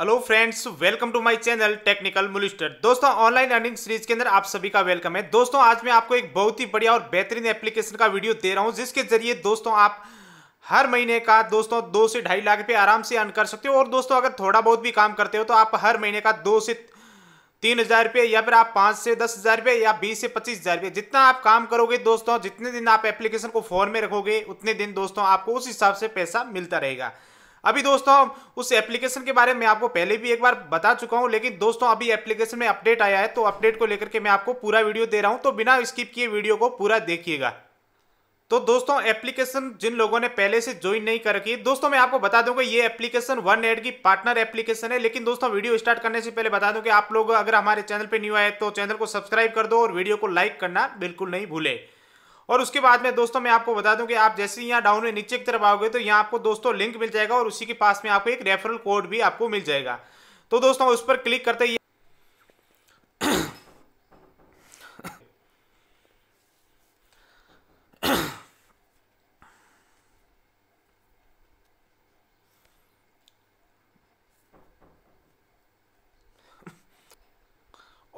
hello friends welcome to my channel technical मुलिस्टर दोस्तों online earning series के अंदर आप सभी का वेलकम है दोस्तों आज मैं आपको एक बहुत ही बढ़िया और बेहतरीन एप्लीकेशन का वीडियो दे रहा हूं जिसके जरिए दोस्तों आप हर महीने का दोस्तों दो से ढाई लाख रुपये आराम से अर्न कर सकते हो और दोस्तों अगर थोड़ा बहुत भी काम करते हो तो आप हर महीने का दो से तीन हज़ार रुपये या फिर आप पाँच से दस हज़ार रुपये या बीस से पच्चीस हज़ार रुपये जितना आप काम करोगे दोस्तों जितने दिन आप एप्लीकेशन को फ़ोन में रखोगे उतने दिन दोस्तों आपको उस हिसाब से पैसा मिलता रहेगा अभी दोस्तों उस एप्लीकेशन के बारे में आपको पहले भी एक बार बता चुका हूं लेकिन दोस्तों अभी एप्लीकेशन में अपडेट आया है तो अपडेट को लेकर के मैं आपको पूरा वीडियो दे रहा हूं तो बिना स्किप किए वीडियो को पूरा देखिएगा तो दोस्तों एप्लीकेशन जिन लोगों ने पहले से ज्वाइन नहीं कर रखी दोस्तों मैं आपको बता दूंगा ये एप्लीकेशन वन एड की पार्टनर एप्लीकेशन है लेकिन दोस्तों वीडियो स्टार्ट करने से पहले बता दूं कि आप लोग अगर हमारे चैनल पे न्यू आए तो चैनल को सब्सक्राइब कर दो और वीडियो को लाइक करना बिल्कुल नहीं भूले और उसके बाद में दोस्तों मैं आपको बता दूं कि आप जैसे यहाँ डाउन में नीचे की तरफ आओगे तो यहाँ आपको दोस्तों लिंक मिल जाएगा और उसी के पास में आपको एक रेफरल कोड भी आपको मिल जाएगा तो दोस्तों उस पर क्लिक करते ही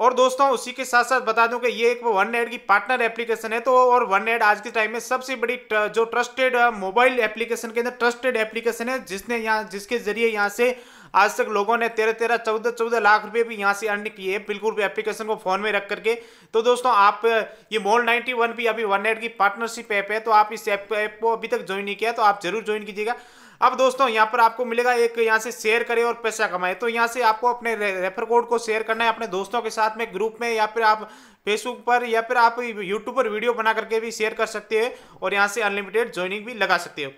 और दोस्तों उसी के साथ साथ बता दूं कि ये एक वन एड की पार्टनर एप्लीकेशन है तो और वन एड आज के टाइम में सबसे बड़ी जो ट्रस्टेड मोबाइल एप्लीकेशन के अंदर ट्रस्टेड एप्लीकेशन है जिसने यहाँ जिसके जरिए यहाँ से आज तक लोगों ने तेरह तेरह चौदह चौदह लाख रुपए भी यहाँ से अर्न किए बिल्कुल एप्लीकेशन को फोन में रख करके तो दोस्तों आप ये मोल नाइन्टी वन भी अभी वन की पार्टनरशिप ऐप है तो आप इस ऐप को अभी तक ज्वाइन नहीं किया तो आप जरूर ज्वाइन कीजिएगा अब दोस्तों यहाँ पर आपको मिलेगा एक यहाँ से शेयर करें और पैसा कमाए तो यहाँ से आपको अपने रेफर कोड को शेयर करना है अपने दोस्तों के साथ में ग्रुप में या फिर आप फेसबुक पर या फिर आप यूट्यूब पर वीडियो बना करके भी शेयर कर सकते हो और यहाँ से अनलिमिटेड ज्वाइनिंग भी लगा सकते हो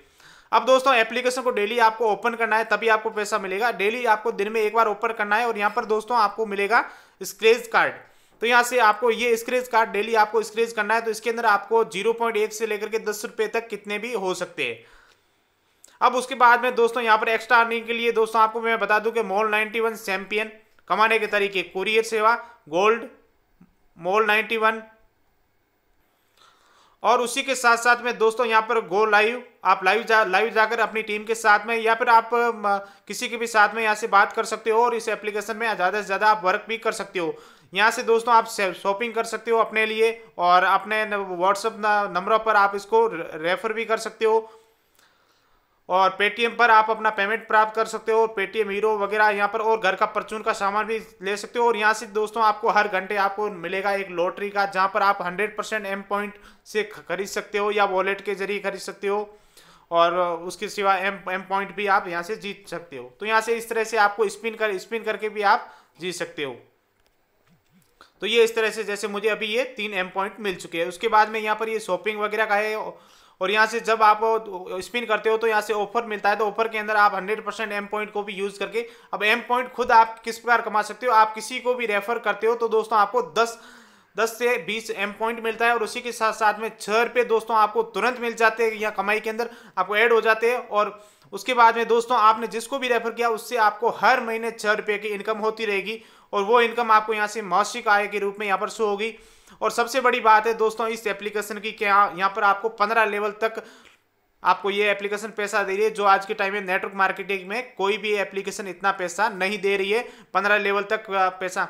अब दोस्तों एप्लीकेशन को डेली आपको ओपन करना है तभी आपको पैसा मिलेगा डेली आपको दिन में एक बार ओपन करना है और यहाँ पर दोस्तों आपको मिलेगा स्क्रेच कार्ड तो यहाँ से आपको ये स्क्रेच कार्ड डेली आपको स्क्रेच करना है तो इसके अंदर आपको जीरो पॉइंट एक से लेकर के दस रुपये तक कितने भी हो सकते हैं अब उसके बाद में दोस्तों यहाँ पर एक्स्ट्रा अर्निंग के लिए दोस्तों आपको मैं बता दू कि मॉल 91 वन चैंपियन कमाने के तरीके कुरियर सेवा गोल्ड मॉल 91 और उसी के साथ साथ में दोस्तों यहाँ पर गो लाइव आप लाइव जा लाइव जाकर अपनी टीम के साथ में या फिर आप किसी के भी साथ में यहाँ से बात कर सकते हो और इस एप्लीकेशन में ज़्यादा से ज़्यादा आप वर्क भी कर सकते हो यहाँ से दोस्तों आप शॉपिंग कर सकते हो अपने लिए और अपने व्हाट्सअप नंबरों पर आप इसको रेफर भी कर सकते हो और पेटीएम पर आप अपना पेमेंट प्राप्त कर सकते हो और पेटीएम हीरो वगैरह यहाँ पर और घर का परचून का सामान भी ले सकते हो और यहाँ से दोस्तों आपको हर घंटे आपको मिलेगा एक लॉटरी का जहाँ पर आप हंड्रेड परसेंट एम पॉइंट से खरीद सकते हो या वॉलेट के जरिए खरीद सकते हो और उसके सिवा एम एम पॉइंट भी आप यहाँ से जीत सकते हो तो यहाँ से इस तरह से आपको स्पिन कर स्पिन करके भी आप जीत सकते हो तो ये इस तरह से जैसे मुझे अभी ये तीन एम पॉइंट मिल चुके हैं उसके बाद में यहाँ पर ये शॉपिंग वगैरह का है और यहाँ से जब आप स्पिन करते हो तो यहाँ से ऑफर मिलता है तो ऑफर के अंदर आप हंड्रेड परसेंट एम पॉइंट को भी यूज़ करके अब एम पॉइंट खुद आप किस प्रकार कमा सकते हो आप किसी को भी रेफर करते हो तो दोस्तों आपको दस दस से बीस एम पॉइंट मिलता है और उसी के साथ साथ में छः रुपये दोस्तों आपको तुरंत मिल जाते हैं यहाँ कमाई के अंदर आपको ऐड हो जाते हैं और उसके बाद में दोस्तों आपने जिसको भी रेफर किया उससे आपको हर महीने छः रुपये की इनकम होती रहेगी और वो इनकम आपको यहाँ से मासिक आय के रूप में यहाँ पर शो होगी और सबसे बड़ी बात है दोस्तों इस एप्लीकेशन की क्या यहाँ पर आपको पंद्रह लेवल तक आपको ये एप्लीकेशन पैसा दे रही है जो आज के टाइम में नेटवर्क मार्केटिंग में कोई भी एप्लीकेशन इतना पैसा नहीं दे रही है पंद्रह लेवल तक पैसा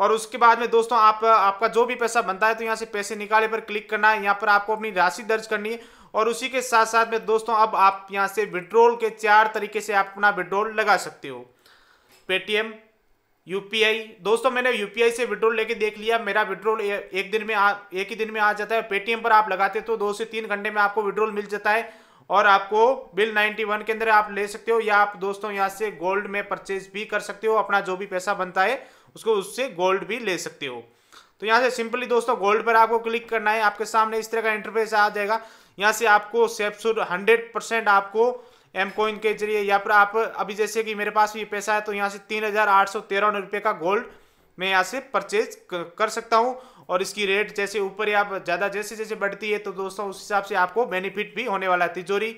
और उसके बाद में दोस्तों आप आपका जो भी पैसा बनता है तो यहाँ से पैसे निकाले पर क्लिक करना है यहाँ पर आपको अपनी राशि दर्ज करनी है और उसी के साथ साथ में दोस्तों अब आप यहाँ से विड्रोल के चार तरीके से आप अपना विड्रोल लगा सकते हो पेटीएम यूपीआई दोस्तों मैंने यूपीआई से विड्रोल लेके देख लिया मेरा विड्रोल एक दिन में आ, एक ही दिन में आ जाता है पेटीएम पर आप लगाते तो दो से तीन घंटे में आपको विड्रोल मिल जाता है और आपको बिल 91 के अंदर आप ले सकते हो या आप दोस्तों यहाँ से गोल्ड में परचेज भी कर सकते हो अपना जो भी पैसा बनता है उसको उससे गोल्ड भी ले सकते हो तो यहाँ से सिंपली दोस्तों गोल्ड पर आपको क्लिक करना है आपके सामने इस तरह का इंटरफेस आ जाएगा यहाँ से आपको सेप्सुर हंड्रेड आपको एम कोइन के जरिए या फिर आप अभी जैसे कि मेरे पास भी पैसा है तो यहाँ से तीन हज़ार आठ सौ तेरह रुपये का गोल्ड मैं यहाँ से परचेज कर सकता हूँ और इसकी रेट जैसे ऊपर या ज़्यादा जैसे जैसे बढ़ती है तो दोस्तों उस हिसाब से आपको बेनिफिट भी होने वाला है तिजोरी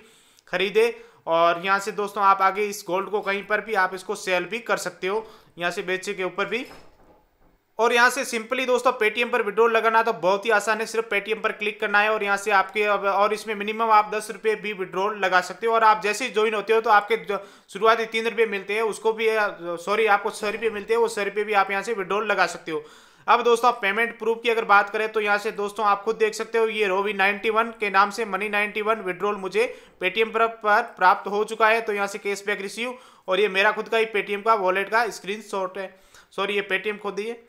खरीदे और यहाँ से दोस्तों आप आगे इस गोल्ड को कहीं पर भी आप इसको सेल भी कर सकते हो यहाँ से बेचे के ऊपर भी और यहाँ से सिंपली दोस्तों पेटीएम पर विड्रॉल लगाना तो बहुत ही आसान है सिर्फ पेटीएम पर क्लिक करना है और यहाँ से आपके और इसमें मिनिमम आप दस रुपये भी विड्रॉल लगा सकते हो और आप जैसे ही ज्वाइन होते हो तो आपके शुरुआती तीन रुपये मिलते हैं उसको भी सॉरी आपको सौ रुपये मिलते हैं वो सौ रुपये भी आप यहाँ से विड्रॉल लगा सकते हो अब दोस्तों आप पेमेंट प्रूफ की अगर बात करें तो यहाँ से दोस्तों आप खुद देख सकते हो ये रोवी 91 के नाम से मनी 91 विड्रॉल मुझे पेटीएम पर प्राप्त हो चुका है तो यहाँ से कैशबैक रिसीव और ये मेरा खुद का ही पेटीएम का वॉलेट का स्क्रीन है सॉरी ये पेटीएम खुद ही है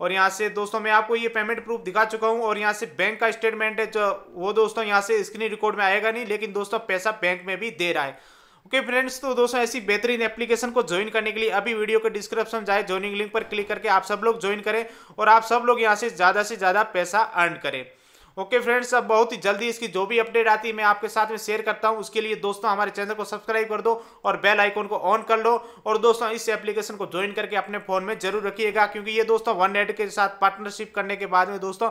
और यहाँ से दोस्तों मैं आपको ये पेमेंट प्रूफ दिखा चुका हूँ और यहाँ से बैंक का स्टेटमेंट है जो वो दोस्तों यहाँ से स्क्रीन रिकॉर्ड में आएगा नहीं लेकिन दोस्तों पैसा बैंक में भी दे रहा है ओके फ्रेंड्स तो दोस्तों ऐसी बेहतरीन एप्लीकेशन को ज्वाइन करने के लिए अभी वीडियो के डिस्क्रिप्शन जाए ज्वाइनिंग लिंक पर क्लिक करके आप सब लोग ज्वाइन करें और आप सब लोग यहाँ से ज़्यादा से ज़्यादा पैसा अर्न करें ओके फ्रेंड्स अब बहुत ही जल्दी इसकी जो भी अपडेट आती है मैं आपके साथ में शेयर करता हूँ उसके लिए दोस्तों हमारे चैनल को सब्सक्राइब कर दो और बेल आइकॉन को ऑन कर लो और दोस्तों इस एप्लीकेशन को ज्वाइन करके अपने फोन में जरूर रखिएगा क्योंकि ये दोस्तों वन नेट के साथ पार्टनरशिप करने के बाद में दोस्तों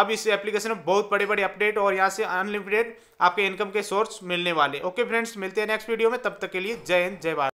अब इस एप्लीकेशन में बहुत बड़े बड़े अपडेट और यहाँ से अनलिमिटेड आपके इनकम के सोर्स मिलने वाले ओके फ्रेंड्स मिलते हैं नेक्स्ट वीडियो में तब तक के लिए जय हिंद जय भारत